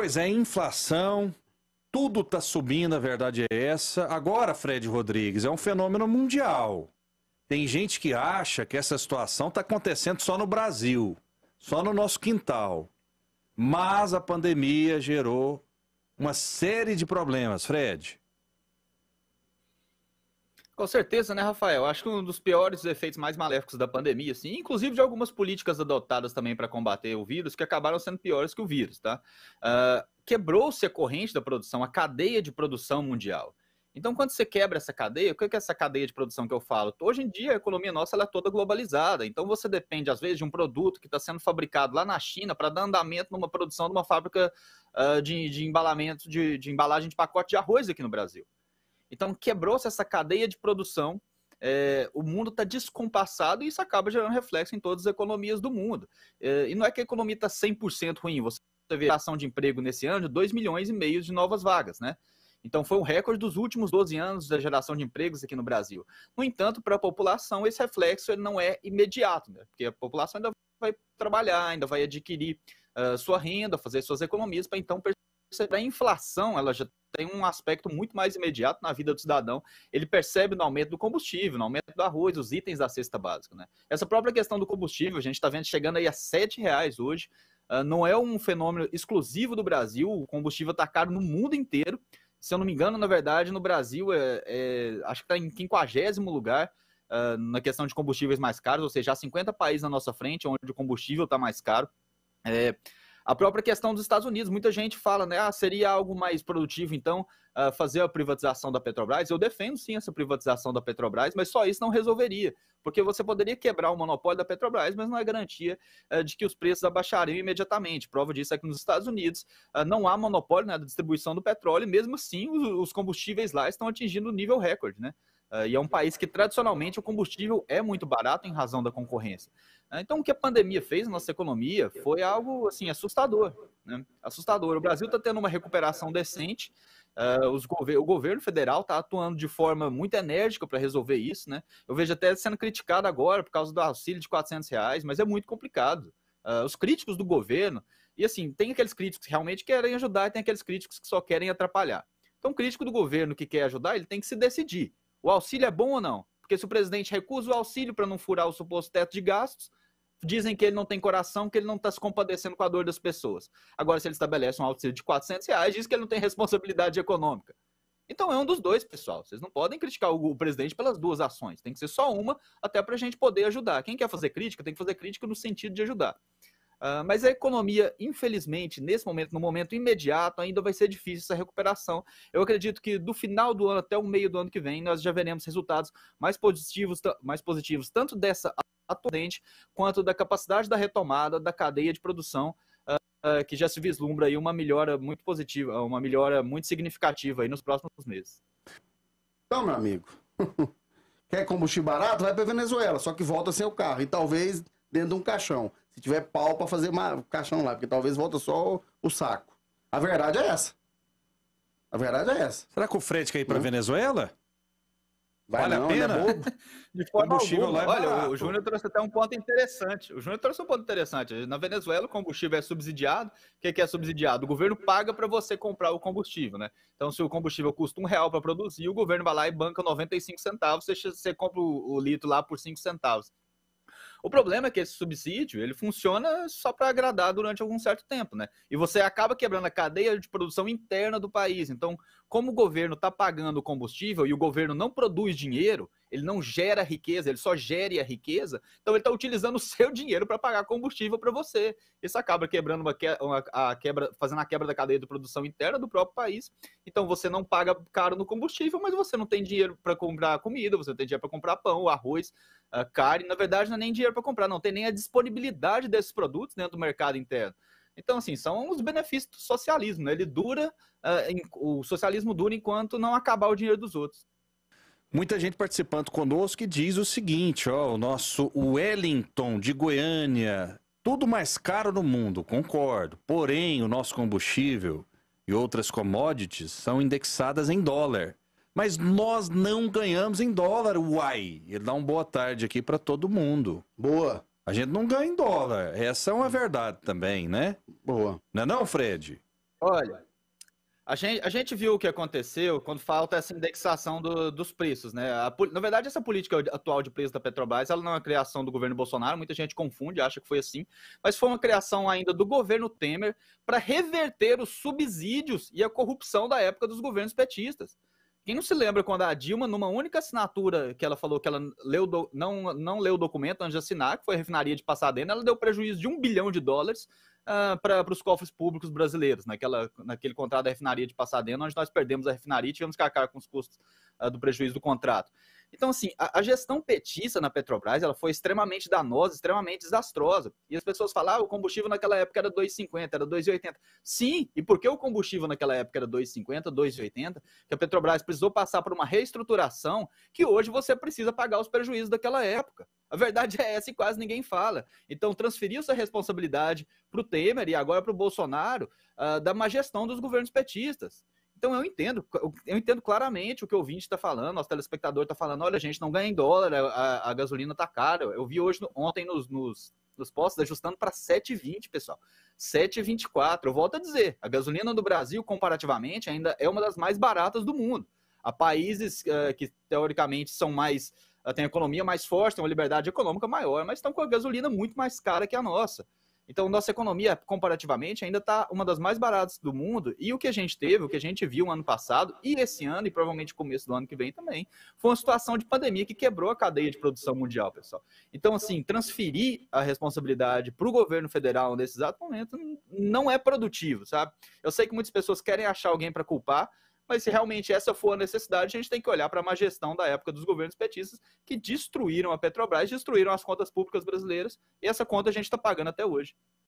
Pois é, inflação, tudo está subindo, a verdade é essa. Agora, Fred Rodrigues, é um fenômeno mundial. Tem gente que acha que essa situação está acontecendo só no Brasil, só no nosso quintal. Mas a pandemia gerou uma série de problemas, Fred. Com certeza, né, Rafael? Acho que um dos piores efeitos mais maléficos da pandemia, assim, inclusive de algumas políticas adotadas também para combater o vírus, que acabaram sendo piores que o vírus, tá? Uh, Quebrou-se a corrente da produção, a cadeia de produção mundial. Então, quando você quebra essa cadeia, o que é essa cadeia de produção que eu falo? Hoje em dia, a economia nossa é toda globalizada. Então, você depende, às vezes, de um produto que está sendo fabricado lá na China para dar andamento numa produção de uma fábrica uh, de, de, embalamento, de, de embalagem de pacote de arroz aqui no Brasil. Então quebrou-se essa cadeia de produção, é, o mundo está descompassado e isso acaba gerando reflexo em todas as economias do mundo. É, e não é que a economia está 100% ruim, você teve ação de emprego nesse ano de 2 milhões e meio de novas vagas, né? Então foi um recorde dos últimos 12 anos da geração de empregos aqui no Brasil. No entanto, para a população, esse reflexo não é imediato, né? porque a população ainda vai trabalhar, ainda vai adquirir uh, sua renda, fazer suas economias, para então perceber a inflação, ela já tem um aspecto muito mais imediato na vida do cidadão. Ele percebe no aumento do combustível, no aumento do arroz, os itens da cesta básica. Né? Essa própria questão do combustível, a gente está vendo chegando aí a R$ reais hoje. Uh, não é um fenômeno exclusivo do Brasil, o combustível está caro no mundo inteiro. Se eu não me engano, na verdade, no Brasil, é, é acho que está em 50 lugar uh, na questão de combustíveis mais caros, ou seja, há 50 países na nossa frente onde o combustível está mais caro. É, a própria questão dos Estados Unidos, muita gente fala, né? Ah, seria algo mais produtivo, então, uh, fazer a privatização da Petrobras. Eu defendo sim essa privatização da Petrobras, mas só isso não resolveria, porque você poderia quebrar o monopólio da Petrobras, mas não é garantia uh, de que os preços abaixariam imediatamente. Prova disso é que nos Estados Unidos uh, não há monopólio na né, distribuição do petróleo, mesmo assim os, os combustíveis lá estão atingindo um nível recorde, né? Uh, e é um país que tradicionalmente o combustível é muito barato em razão da concorrência. Uh, então, o que a pandemia fez na nossa economia foi algo assim assustador, né? assustador. O Brasil está tendo uma recuperação decente. Uh, ah, gover o governo federal está atuando de forma muito enérgica para resolver isso, né? Eu vejo até sendo criticado agora por causa do auxílio de 400 reais, mas é muito complicado. Ah, os críticos do governo e assim tem aqueles críticos que realmente querem ajudar e tem aqueles críticos que só querem atrapalhar. Então, o crítico do governo que quer ajudar, ele tem que se decidir. O auxílio é bom ou não? Porque se o presidente recusa o auxílio para não furar o suposto teto de gastos, dizem que ele não tem coração, que ele não está se compadecendo com a dor das pessoas. Agora, se ele estabelece um auxílio de 400 reais, diz que ele não tem responsabilidade econômica. Então é um dos dois, pessoal. Vocês não podem criticar o presidente pelas duas ações. Tem que ser só uma, até para a gente poder ajudar. Quem quer fazer crítica, tem que fazer crítica no sentido de ajudar. Uh, mas a economia, infelizmente, nesse momento, no momento imediato, ainda vai ser difícil essa recuperação. Eu acredito que do final do ano até o meio do ano que vem, nós já veremos resultados mais positivos, mais positivos tanto dessa atuante quanto da capacidade da retomada da cadeia de produção, uh, uh, que já se vislumbra aí uma melhora muito positiva, uma melhora muito significativa aí nos próximos meses. Então, meu amigo, quer combustível barato? Vai para Venezuela, só que volta sem o carro e talvez dentro de um caixão. Se tiver pau para fazer uma caixão lá, porque talvez volta só o, o saco. A verdade é essa. A verdade é essa. Será que o frete quer ir para hum? Venezuela? Vai vale não, a é pena? Não é De forma combustível lá é Olha, o Júnior trouxe até um ponto interessante. O Júnior trouxe um ponto interessante. Na Venezuela, o combustível é subsidiado. O que é, subsidiado? O governo paga para você comprar o combustível, né? Então, se o combustível custa um real para produzir, o governo vai lá e banca 95 centavos. Você, você compra o, o litro lá por 5 centavos. O problema é que esse subsídio ele funciona só para agradar durante algum certo tempo, né? E você acaba quebrando a cadeia de produção interna do país. Então, como o governo está pagando o combustível e o governo não produz dinheiro, ele não gera riqueza, ele só gere a riqueza, então ele está utilizando o seu dinheiro para pagar combustível para você. Isso acaba quebrando uma, que, uma, a quebra, fazendo a quebra da cadeia de produção interna do próprio país. Então você não paga caro no combustível, mas você não tem dinheiro para comprar comida, você não tem dinheiro para comprar pão, arroz, ah, carne. Na verdade, não é nem dinheiro para comprar, não tem nem a disponibilidade desses produtos dentro do mercado interno. Então, assim, são os benefícios do socialismo. Né? Ele dura, uh, em, o socialismo dura enquanto não acabar o dinheiro dos outros. Muita gente participando conosco que diz o seguinte, ó, o nosso Wellington de Goiânia, tudo mais caro no mundo, concordo. Porém, o nosso combustível e outras commodities são indexadas em dólar. Mas nós não ganhamos em dólar, uai. Ele dá um boa tarde aqui para todo mundo. Boa. A gente não ganha em dólar. Essa é uma verdade também, né? Boa. Não é não, Fred? Olha, a gente, a gente viu o que aconteceu quando falta essa indexação do, dos preços, né? A, na verdade, essa política atual de preço da Petrobras, ela não é uma criação do governo Bolsonaro, muita gente confunde, acha que foi assim, mas foi uma criação ainda do governo Temer para reverter os subsídios e a corrupção da época dos governos petistas. Quem não se lembra quando a Dilma, numa única assinatura que ela falou que ela leu do, não, não leu o documento antes de assinar, que foi a refinaria de Passadena, ela deu prejuízo de um bilhão de dólares Uh, ah, para os cofres públicos brasileiros, naquela, naquele contrato da refinaria de Passadena, onde nós perdemos a refinaria e tivemos que acabar com os custos uh, do prejuízo do contrato. Então, assim, a, a, gestão petista na Petrobras ela foi extremamente danosa, extremamente desastrosa. E as pessoas falavam: ah, o combustível naquela época era 2,50, era 2,80. Sim, e por que o combustível naquela época era 2,50, 2,80? Que a Petrobras precisou passar por uma reestruturação que hoje você precisa pagar os prejuízos daquela época. A verdade é essa e quase ninguém fala. Então, transferiu essa responsabilidade para o Temer e agora para o Bolsonaro uh, da má gestão dos governos petistas. Então eu entendo, eu entendo claramente o que o ouvinte está falando, nosso telespectador está falando, olha, a gente, não ganha em dólar, a, a gasolina está cara. Eu vi hoje, ontem, nos, nos, nos postos, ajustando para 7,20, pessoal. 7,24. Eu volto a dizer, a gasolina do Brasil, comparativamente, ainda é uma das mais baratas do mundo. Há países uh, que, teoricamente, são mais. Uh, têm economia mais forte, têm uma liberdade econômica maior, mas estão com a gasolina muito mais cara que a nossa. Então, nossa economia, comparativamente, ainda está uma das mais baratas do mundo. E o que a gente teve, o que a gente viu ano passado e esse ano, e provavelmente começo do ano que vem também, foi uma situação de pandemia que quebrou a cadeia de produção mundial, pessoal. Então, assim, transferir a responsabilidade para o governo federal nesse exato momento não é produtivo, sabe? Eu sei que muitas pessoas querem achar alguém para culpar, mas se realmente essa for a necessidade, a gente tem que olhar para a má gestão da época dos governos petistas que destruíram a Petrobras, destruíram as contas públicas brasileiras, e essa conta a gente está pagando até hoje.